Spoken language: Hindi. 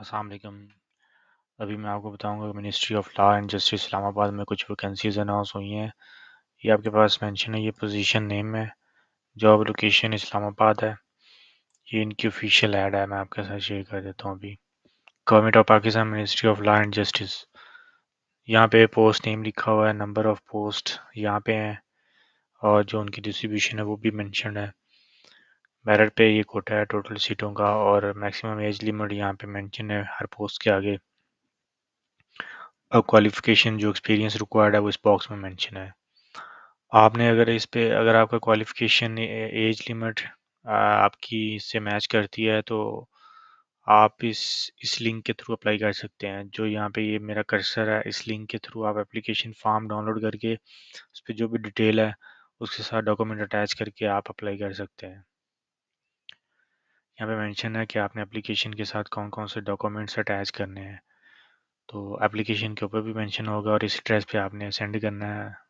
असलकम अभी मैं आपको बताऊंगा ministry of law and justice Islamabad में कुछ वैकेंसीज अनाउंस हुई हैं ये आपके पास मेंशन है ये पोजीशन नेम है जॉब लोकेशन इस्लामाबाद है ये इनकी ऑफिशियल ऐड है मैं आपके साथ शेयर कर देता हूँ अभी government of Pakistan ministry of law and justice यहाँ पे पोस्ट नेम लिखा हुआ है नंबर ऑफ पोस्ट यहाँ पे हैं और जो उनकी डिस्ट्रीब्यूशन है वो भी मैंशन है मेरिट पे ये कोटा है टोटल सीटों का और मैक्सिमम एज लिमिट यहाँ पे मेंशन है हर पोस्ट के आगे और क्वालिफिकेशन जो एक्सपीरियंस रिक्वायर्ड है वो इस बॉक्स में मेंशन है आपने अगर इस पे अगर आपका क्वालिफिकेशन एज लिमिट आपकी से मैच करती है तो आप इस इस लिंक के थ्रू अप्लाई कर सकते हैं जो यहाँ पे ये मेरा कर्सर है इस लिंक के थ्रू आप एप्लीकेशन फॉर्म डाउनलोड करके उस पर जो भी डिटेल है उसके साथ डॉक्यूमेंट अटैच करके आप अप्लाई कर सकते हैं यहाँ पे मेंशन है कि आपने एप्लीकेशन के साथ कौन कौन से डॉक्यूमेंट्स अटैच करने हैं तो एप्लीकेशन के ऊपर भी मेंशन होगा और इस एड्रेस पे आपने सेंड करना है